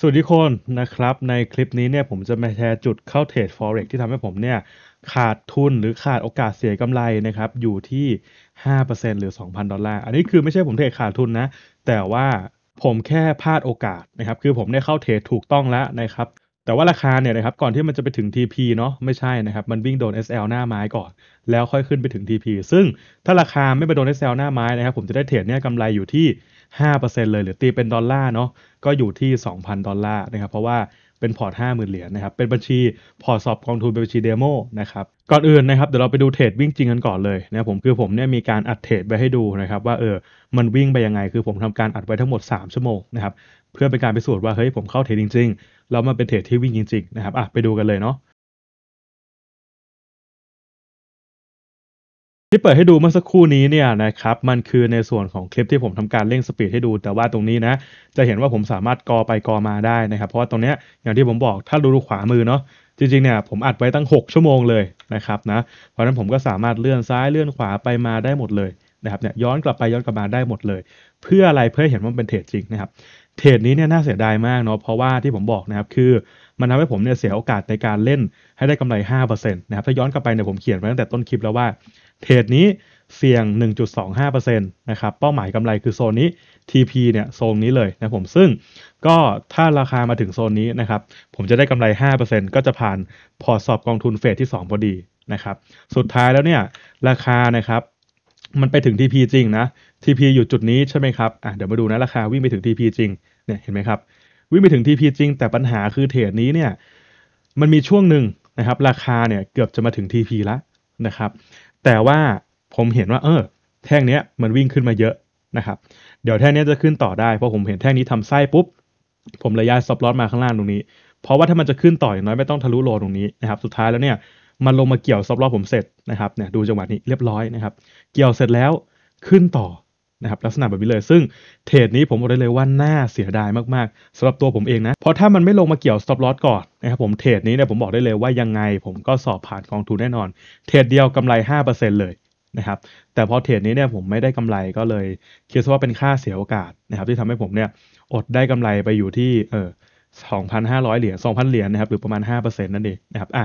สวัสดีคนนะครับในคลิปนี้เนี่ยผมจะมาแชร์จุดเข้าเทรด forex ที่ทำให้ผมเนี่ยขาดทุนหรือขาดโอกาสเสียกำไรนะครับอยู่ที่ 5%หรือ 2,000 ดอลลาร์ อันนี้คือไม่ใช่ผมเทรดขาดทุนนะ แต่ว่าผมแค่พลาดโอกาสนะครับคือผมได้เข้าเทรดถูกต้องแล้วนะครับแต่ว่าราคาเนี่ยนะครับก่อนที่มันจะไปถึง TP เนาะไม่ใช่นะครับมันวิ่งโดน SL หน้าไม้ก่อน แล้วค่อยขึ้นไปถึง TP ซึ่งถ้าราคาไม่ไปโดน SL หน้าไม้นะครับผมจะได้เทรดเนี่ยกำไรอยู่ที่5%เลยหรือตีเป็นดอลลาร์เนาะก็อยู่ที่ 2,000ดอลลาร์นะครับเพราะว่าเป็นพอร์ต 50,000เหรียญนะครับเป็นบัญชีพอร์ตสอบกองทุนเป็นบัญชีเดโมนะครับก่อนอื่นนะครับเดี๋ยวเราไปดูเทรดวิ่งจริงกันก่อนเลยนะผมคือผมเนี่ยมีการอัดเทรดไปให้ดูนะครับว่าเออมันวิ่งไปยังไง คือผมทำการอัดไว้ทั้งหมด 3 ชั่วโมงนะครับเพื่อเป็นการพิสูจน์ว่าเฮ้ยผมเข้าเทรดจริงๆแล้วมันเป็นเทรดที่วิ่งจริงๆนะครับอ่ะไปดูกันเลยเนาะที่เปิดให้ดูเมื่อสักครู่นี้เนี่ยนะครับมันคือในส่วนของคลิปที่ผมทำการเร่งสปีดให้ดู แต่ว่าตรงนี้นะ จะเห็นว่าผมสามารถกอไปกอมาได้นะครับเพราะว่าตรงเนี้ยอย่างที่ผมบอกถ้าดูดูขวามือเนาะจริงๆเนี่ยผมอัดไว้ตั้ง 6 ชั่วโมงเลยนะครับนะเพราะฉะนั้นผมก็สามารถเลื่อนซ้ายเลื่อนขวาไปมาได้หมดเลยนะครับเนี่ยย้อนกลับไปย้อนกลับมาได้หมดเลย เพื่ออะไรเพื่อเห็นว่ามันเป็นเทรดจริงนะครับเทรดนี้เนี่ยน่าเสียดายมากเนาะเพราะว่าที่ผมบอกนะครับคือมันทำให้ผมเนี่ยเสียโอกาสในการเล่น ให้ได้กำไร5%นะครับถ้าย้อนกลับไปเนี่ยผมเขียนไว้ตั้งแต่ต้นคลิปแล้วว่าเทรดนี้เสี่ยง 1.25%นะครับเป้าหมายกำไรคือโซนนี้ TP เนี่ยโซนนี้เลยนะผมซึ่งก็ถ้าราคามาถึงโซนนี้นะครับผมจะได้กำไร 5%ก็จะผ่านพอร์ตสอบกองทุนเฟสที่2พอดีนะครับสุดท้ายแล้วเนี่ยราคานะครับมันไปถึง TP จริงนะ TP อยู่จุดนี้ใช่ไหมครับอ่ะเดี๋ยวมาดูนะราคาวิ่งไปถึง TP จริงเนี่ยเห็นไหมครับวิ่งไปถึง TP จริง แต่ปัญหาคือเทรดนี้เนี่ยมันมีช่วงหนึ่งนะครับราคาเนี่ยเกือบจะมาถึง TP แล้วนะครับแต่ว่าผมเห็นว่าเออแท่งเนี้ยมันวิ่งขึ้นมาเยอะนะครับเดี๋ยวแท่งนี้จะขึ้นต่อได้เพราะผมเห็นแท่งนี้ทำไส้ปุ๊บ ผมระยะซับลอตมาข้างล่างตรงนี้ เพราะว่าถ้ามันจะขึ้นต่ออย่างน้อยไม่ต้องทะลุโลตรงนี้นะครับสุดท้ายแล้วเนี่ยมันลงมาเกี่ยวซับลอตผมเสร็จนะครับเนี่ยดูจังหวะนี้เรียบร้อยนะครับ เกี่ยวเสร็จแล้วขึ้นต่อนะครับลักษณะแบบนี้เลยซึ่งเทรดนี้ผมบอกได้เลยว่าน่าเสียดายมากๆสำหรับตัวผมเองนะเพราะถ้ามันไม่ลงมาเกี่ยว stop loss ก่อนนะครับผมเทรดนี้เนี่ยผมบอกได้เลยว่ายังไงผมก็สอบผ่านกองทุนแน่นอน เทรดเดียวกำไร 5%เลยนะครับแต่พอเทรดนี้เนี่ยผมไม่ได้กำไรก็เลย คิดว่าเป็นค่าเสียโอกาสนะครับที่ทำให้ผมเนี่ยอดได้กำไรไปอยู่ที่เออ2,500 เหรียญ2,000 เหรียญนะครับหรือประมาณ 5%นั่นเองนะครับอ่ะ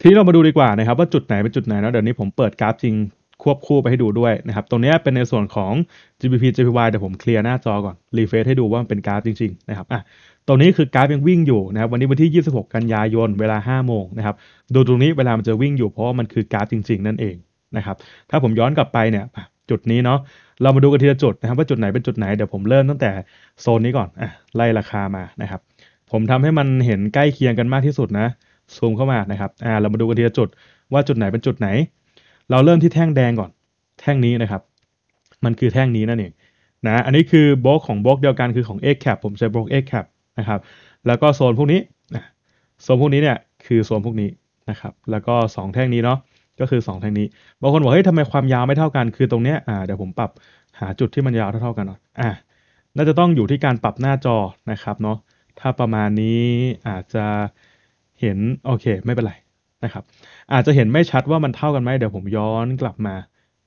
ทีนี้เรามาดูดีกว่านะครับว่าจุดไหนเป็นจุดไหนเนาะเดี๋ยวนี้ผมเปิดกราฟจริงควบคู่ไปให้ดูด้วยนะครับ ตรงนี้เป็นในส่วนของ GBP JPY เดี๋ยวผมเคลียร์หน้าจอก่อน รีเฟรชให้ดูว่ามันเป็นกราฟจริงๆนะครับ อ่ะตรงนี้คือกราฟยังวิ่งอยู่นะครับ วันนี้วันที่ 26 กันยายน เวลา 5 โมงนะครับ ดูตรงนี้เวลามันจะวิ่งอยู่เพราะมันคือกราฟจริงๆนั่นเองนะครับ ถ้าผมย้อนกลับไปเนี่ย จุดนี้เนาะ เรามาดูกันทีละจุดนะครับว่าจุดไหนเป็นจุดไหน เดี๋ยวผมเริ่มตั้งแต่โซนนี้ก่อน อ่ะ ไล่ราคามานะครับ ผมทำให้มันเห็นใกล้เคียงกันมากที่สุดนะซูมเข้ามานะครับอ่า เรามาดูกันทีละจุด ว่าจุดไหนเป็นจุดไหนเราเริ่มที่แท่งแดงก่อนแท่งนี้นะครับ มันคือแท่งนี้นั่นเองนะอันนี้คือบล็อกของบล็อกเดียวกันคือของ X cap ผมใช้บล็อก X cap นะครับแล้วก็โซนพวกนี้โซนพวกนี้เนี่ยคือโซนพวกนี้นะครับแล้วก็ 2 แท่งนี้เนาะก็คือ 2 แท่งนี้บางคนบอกเฮ้ยทำไมความยาวไม่เท่ากันคือตรงเนี้ยอ่าเดี๋ยวผมปรับหาจุดที่มันยาวเท่าๆกันหน่อยอ่าน่าจะต้องอยู่ที่การปรับหน้าจอนะครับเนาะถ้าประมาณนี้อาจจะเห็นโอเคไม่เป็นไระครับอาจจะเห็นไม่ชัดว่ามันเท่ากันไหม เดี๋ยวผมย้อนกลับมา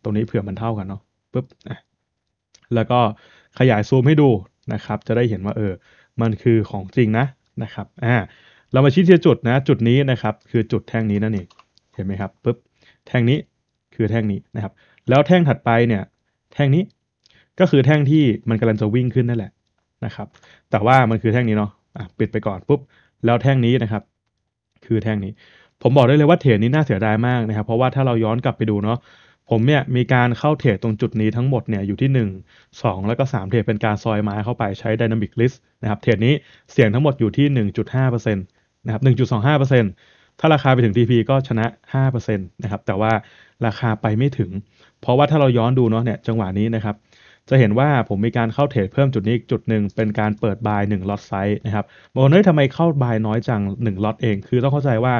ตรงนี้เผื่อมันเท่ากันเนาะปุ๊บะแล้วก็ขยายซูมให้ดูนะครับ จะได้เห็นว่าเออ มันคือของจริงนะนะครับ อ่า เรามาชี้ที่จุดนะ จุดนี้นะครับ คือจุดแท่งนี้นั่นเองเห็นไหมครับปุ๊บ แท่งนี้คือแท่งนี้นะครับ แล้วแท่งถัดไปเนี่ย แท่งนี้ ก็คือแท่งที่มันกำลังจะวิ่งขึ้นนั่นแหละนะครับ แต่ว่ามันคือแท่งนี้เนาะอ่ะปิดไปก่อนปุ๊บ แล้วแท่งนี้นะครับ คือแท่งนี้ผมบอกได้เลยว่าเทรดนี้น่าเสียดายมากนะครับ เพราะว่าถ้าเราย้อนกลับไปดูเนาะ ผมเนี่ยมีการเข้าเทรดตรงจุดนี้ทั้งหมดเนี่ยอยู่ที่ 1 2 แล้วก็3เทรดเป็นการซอยไม้เข้าไปใช้ Dynamic List นะครับ เทรดนี้เสี่ยงทั้งหมดอยู่ที่ 1.5%นะครับ1.25%ถ้าราคาไปถึง TP ก็ชนะ5%นะครับแต่ว่าราคาไปไม่ถึง เพราะว่าถ้าเราย้อนดูเนาะเนี่ยจังหวะนี้นะครับจะเห็นว่าผมมีการเข้าเทรดเพิ่มจุดนี้อีกจุดหนึ่งเป็นการเปิดบาย1ล็อตไซส์นะครับบอกเลยทำไมเข้าบายน้อยจัง1ล็อตเอง คือต้องเข้าใจว่า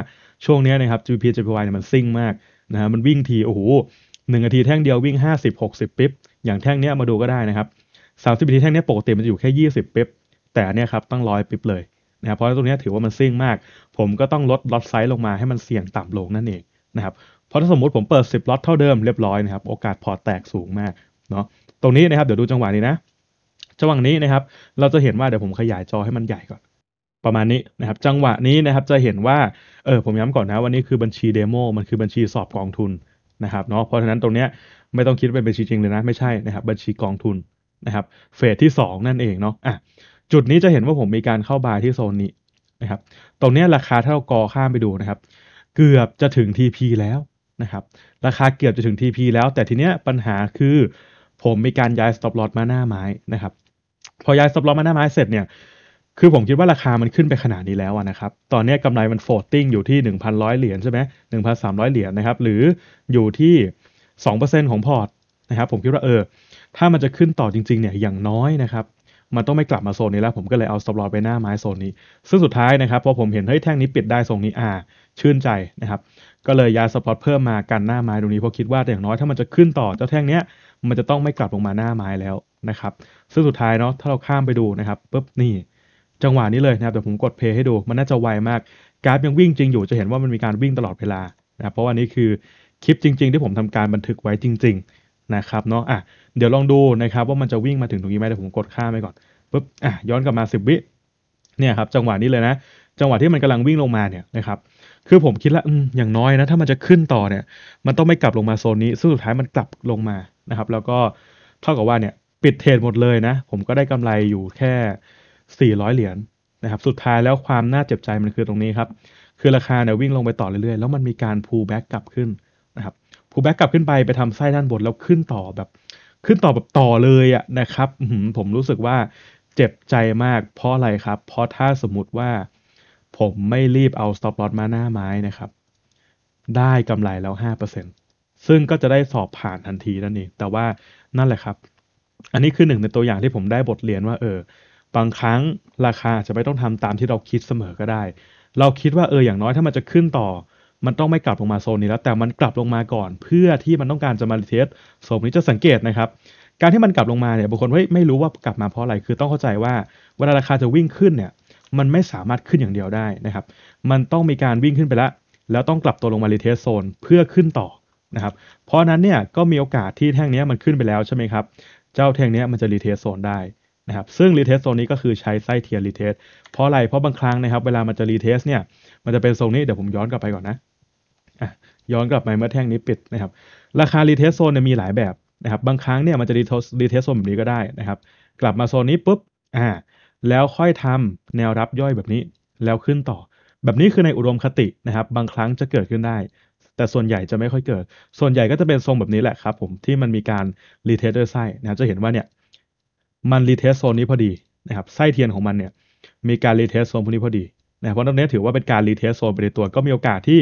ช่วงนี้นะครับ GP JPY เนี่ยมันซิ่งมากนะฮะมันวิ่งทีโอ้โหหนึ่งนาทีแท่งเดียววิ่ง 50 60ปิ๊บอย่างแท่งเนี้ยมาดูก็ได้นะครับสามสิบนาทีแท่งเนี้ยปกติมันจะอยู่แค่ 20ปิ๊บแต่เนี่ยครับตั้งร้อยปิ๊บเลยนะครับเพราะตรงนี้ถือว่ามันซิ่งมาก ผมก็ต้องลดล็อตไซส์ลงมาให้มันเสี่ยงต่ำลงนั่นเองนะครับเพราะถ้าสมมติผมเปิด 10ล็อตเท่าเดิมเรียบร้อยนะครับโอกาสพอแตกสูงมากเนาะตรงนี้นะครับเดี๋ยวดูจังหวะนี้นะจังหวะนี้นะครับ เราจะเห็นว่าเดี๋ยวผมขยายจอให้มันใหญ่ก่อนประมาณนี้นะครับจังหวะนี้นะครับจะเห็นว่าเออผมย้ำก่อนนะวันนี้คือบัญชีเดโมมันคือบัญชีสอบกองทุนนะครับเนาะเพราะฉะนั้นตรงเนี้ยไม่ต้องคิดเป็นบัญชีจริงเลยนะไม่ใช่นะครับ บัญชีกองทุนนะครับเฟสที่2 นั่นเองเนาะอ่ะ จุดนี้จะเห็นว่าผมมีการเข้าบายที่โซนนี้นะครับ ตรงนี้ราคาถ้าเรากอข้ามไปดูนะครับ เกือบจะถึง TP แล้วนะครับราคาเกือบจะถึง TP แล้ว แต่ทีเนี้ยปัญหาคือผมมีการย้าย stop loss มาหน้าไม้นะครับพอย้าย stop loss มาหน้าไม้เสร็จเนี่ยคือผมคิดว่าราคามันขึ้นไปขนาดนี้แล้วนะครับ ตอนนี้กำไรมันโฟลติ้ง อยู่ที่ 1,100 เหรียญใช่ไหมหนึ่งพเหรียญนะครับ หรืออยู่ที่ 2%ของพอร์ตนะครับ ผมคิดว่าเออ ถ้ามันจะขึ้นต่อจริงๆเนี่ย อย่างน้อยนะครับ มันต้องไม่กลับมาโซนนี้แล้ว ผมก็เลยเอาสต็อปลอตไปหน้าไม้โซนนี้ ซึ่งสุดท้ายนะครับพอผมเห็นเฮ้ยแท่งนี้ปิดได้ทรงนี้อ่า ชื่นใจนะครับ ก็เลยยาสปอตเพิ่มมากันหน้าไม้ตรงนี้เพราะคิดว่าอย่างน้อย ถ้ามันจะขึ้นต่อ เจ้าแท่งเนี้ย มันจะต้องไม่กลับลงมาหน้าไม้แล้วนะครับซึ่งสุดท้ายเนาะถ้าเราข้ามไปดูนะครับปุ๊บนี่จังหวะนี้เลยนะครับแต่ผมกดเพย์ให้ดู มันน่าจะไวมากกราฟยังวิ่งจริง อยู่จะเห็นว่ามันมีการวิ่งตลอดเวลานะเพราะว่านี้คือคลิปจริง ๆ ที่ผมทำการบันทึกไว้จริง ๆนะครับเนาะอ่ะเดี๋ยวลองดูนะครับ ว่ามันจะวิ่งมาถึงตรงนี้ไหมแต่ผมกดข้ามไปก่อนปุ๊บอ่ะย้อนกลับมา10วิเนี่ยครับจังหวะนี้เลยนะ จังหวะที่มันกำลังวิ่งลงมาเนี่ยนะครับคือผมคิดละวอย่างน้อยนะถ้ามันจะขึ้นต่อเนี่ยมันต้องไม่กลับลงมาโซนนี้ซึ่งสุดท้ายมันกลับลงมานะครับแล้วก็เท่ากับว่าเนี่ยปิดเทรดหมดเลยนะ ผมก็ได้กำไรอยู่แค่400 เหรียญนะครับ สุดท้ายแล้วความน่าเจ็บใจมันคือตรงนี้ครับ คือราคาเนี่ยวิ่งลงไปต่อเรื่อย ๆ แล้วมันมีการ pull back กลับขึ้นนะครับ pull back กลับขึ้นไป ไปทำไส้ด้านบนแล้วขึ้นต่อแบบขึ้นต่อแบบต่อเลยอะนะครับ ผมรู้สึกว่าเจ็บใจมากเพราะอะไรครับ เพราะถ้าสมมติว่าผมไม่รีบเอา stop loss มาหน้าไม้นะครับ ได้กำไรแล้ว 5%ซึ่งก็จะได้สอบผ่านทันทีนั่นเอง แต่ว่านั่นแหละครับ อันนี้คือหนึ่งในตัวอย่างที่ผมได้บทเรียนว่า เออบางครั้งราคาจะไม่ต้องทำตามที่เราคิดเสมอ ก็ได้ เราคิดว่าเออ อย่างน้อยถ้ามันจะขึ้นต่อ มันต้องไม่กลับลงมาโซนนี้แล้ว แต่มันกลับลงมาก่อนเพื่อที่มันต้องการจะมาเทสโซนนี้ จะสังเกตนะครับ การที่มันกลับลงมาเนี่ย บางคนไม่ไม่รู้ว่ากลับมาเพราะอะไร คือต้องเข้าใจว่า เวลาราคาจะวิ่งขึ้นเนี่ย มันไม่สามารถขึ้นอย่างเดียวได้นะครับ มันต้องมีการวิ่งขึ้นไปแล้ว แล้วต้องกลับตัวลงมารีเทสโซนเพื่อขึ้นต่อนะครับ เพราะนั้นเนี่ยก็มีโอกาสที่แท่งนี้มันขึ้นไปแล้วใช่ไหมครับ เจ้าแท่งนี้มันจะรีเทสโซนได้นะครับ ซึ่งรีเทสโซนนี้ก็คือใช้ไส้เทียรรีเทส เพราะอะไร เพราะบางครั้งนะครับ เวลามันจะรีเทสเนี่ย มันจะเป็นโซนนี้ เดี๋ยวผมย้อนกลับไปก่อนนะย้อนกลับไปเมื่อแท่งนี้ปิดนะครับ ราคารีเทสโซนมีหลายแบบนะครับ บางครั้งเนี่ยมันจะรีเทสรีเทสโซนแบบนี้ก็ได้นะครับ กลับมาโซนนี้ปุ๊บ อ่า แล้วค่อยทำแนวรับย่อยแบบนี้ แล้วขึ้นต่อ แบบนี้คือในอุดมคตินะครับ บางครั้งจะเกิดขึ้นได้ แต่ส่วนใหญ่จะไม่ค่อยเกิด ส่วนใหญ่ก็จะเป็นทรงแบบนี้แหละครับ ผม ที่มันมีการรีเทสด้วยไส้นะจะเห็นว่าเนี่ยมันรีเทสโซนนี้พอดีนะครับไส้เทียนของมันเนี่ย มีการรีเทสโซนพวกนี้พอดีนะเพราะตรงนี้ถือว่าเป็นการรีเทสโซนไปในตัวก็มีโอกาสที่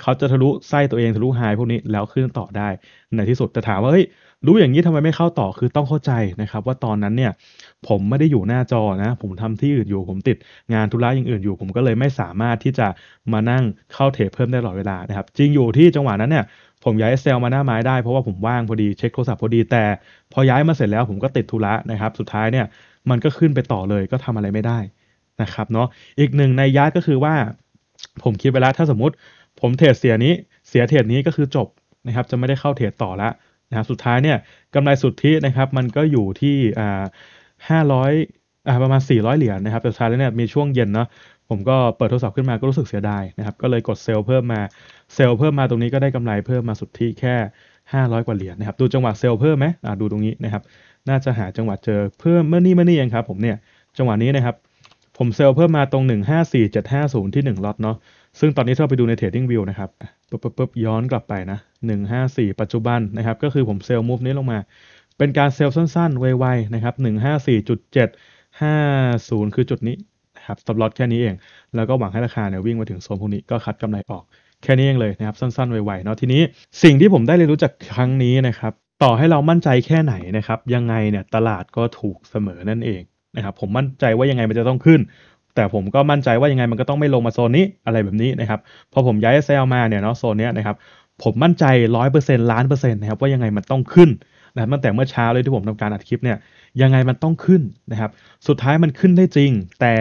เขาจะทะลุไส้ตัวเองทะลุไฮพวกนี้แล้วขึ้นต่อได้ในที่สุดแต่ถามว่าเฮ้ยรู้อย่างนี้ทำไมไม่เข้าต่อคือต้องเข้าใจนะครับ ว่าตอนนั้นเนี่ยผมไม่ได้อยู่หน้าจอนะ ผมทำที่อื่นอยู่ ผมติดงานธุระอย่างอื่นอยู่ ผมก็เลยไม่สามารถที่จะมานั่งเข้าเทรดเพิ่มได้ตลอดเวลานะครับ จริงอยู่ที่จังหวะนั้นเนี่ยผมย้ายเซลมาหน้าไม้ได้เพราะว่าผมว่างพอดีเช็คโทรศัพท์พอดีแต่ พอย้ายมาเสร็จแล้วผมก็ติดธุระนะครับ สุดท้ายเนี่ยมันก็ขึ้นไปต่อเลยก็ทำอะไรไม่ได้นะครับเนาะอีกหนึ่งในยะก็คือว่า ผมคิดไปแล้วถ้าสมมติ ผมเทรดเสียนี้ เสียเทรดนี้ก็คือจบนะครับจะไม่ได้เข้าเทรดต่อลวนะสุดท้ายเนี่ยกำไรสุทธินะครับมันก็อยู่ที่อ่าห้าร้อยอ่าประมาณ 400 เหรียญนะครับแต่สุดท้ายแล้วเนี่ยมีช่วงเย็นเนาะผมก็เปิดโทรศัพท์ขึ้นมาก็รู้สึกเสียดายนะครับ ก็เลยกดเซลล์เพิ่มมาเซลล์เพิ่มมาตรงนี้ก็ได้กำไรเพิ่มมาสุทธิแค่ 500 กว่าเหรียญนะครับดูจังหวะเซลล์เพิ่มไหมอ่าดูตรงนี้นะครับน่าจะหาจังหวะเจอเพิ่มเมื่อนี่เมื่อนี่เองครับผมเนี่ยจังหวะนี้นะครับผมเซลล์เพิ่มมาตรง 154750 ที่1ล็อตเนาะซึ่งตอนนี้ถ้าไปดูใน Trading View นะครับปุ๊บปุ๊บย้อนกลับไปนะ 154 ปัจจุบันนะครับ ก็คือผมเซลล์มูฟนี้ลงมา เป็นการเซลล์สั้นๆ ไวๆนะครับ 154.750 คือจุดนี้นะครับสต็อปลอตแค่นี้เอง แล้วก็หวังให้ราคาเนี่ยวิ่งมาถึงโซนพวกนี้ก็คัดกำไรออกแค่นี้เองเลยนะครับ สั้นๆ ไวๆ เนาะทีนี้สิ่งที่ผมได้เรียนรู้จากครั้งนี้นะครับต่อให้เรามั่นใจแค่ไหนนะครับยังไงเนี่ยตลาดก็ถูกเสมอนั่นเองนะครับผมมั่นใจว่ายังไงมันจะต้องขึ้นแต่ผมก็มั่นใจว่ายังไง มันก็ต้องไม่ลงมาโซนนี้อะไรแบบนี้นะครับ พอผมย้ายเซลมาเนี่ยเนาะโซนเนี้ยนะครับ ผมมั่นใจร้อยเปอร์เซ็นต์ล้านเปอร์เซ็นต์นะครับ ว่ายังไงมันต้องขึ้นนะครับตั้งแต่เมื่อเช้าเลยที่ผมทำการอัดคลิปเนี่ยยังไงมันต้องขึ้น นะครับ สุดท้ายมันขึ้นได้จริง แต่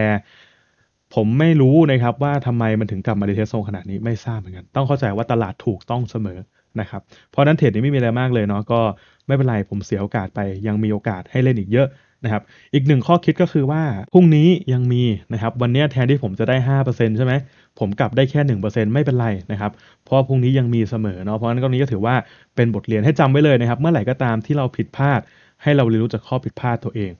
ผมไม่รู้นะครับว่าทำไมมันถึงกลับมาดีเทสโซนขนาดนี้ไม่ทราบเหมือนกันต้องเข้าใจว่าตลาดถูกต้องเสมอนะครับเพราะนั้นเทรดนี้ไม่มีอะไรมากเลยเนาะก็ไม่เป็นไรผมเสียโอกาสไปยังมีโอกาสให้เล่นอีกเยอะนะครับอีกหนึ่งข้อคิดก็คือว่า พรุ่งนี้ยังมีนะครับวันนี้แทนที่ผมจะได้ 5%ใช่ไหมผมกลับได้แค่ 1%ไม่เป็นไรนะครับ เพราะพรุ่งนี้ยังมีเสมอเนาะเพราะฉะนั้นตรงนี้ก็ถือว่าเป็นบทเรียนให้จำไว้เลยนะครับ เมื่อไหร่ก็ตามที่เราผิดพลาด ให้เราเรียนรู้จากข้อผิดพลาดตัวเอง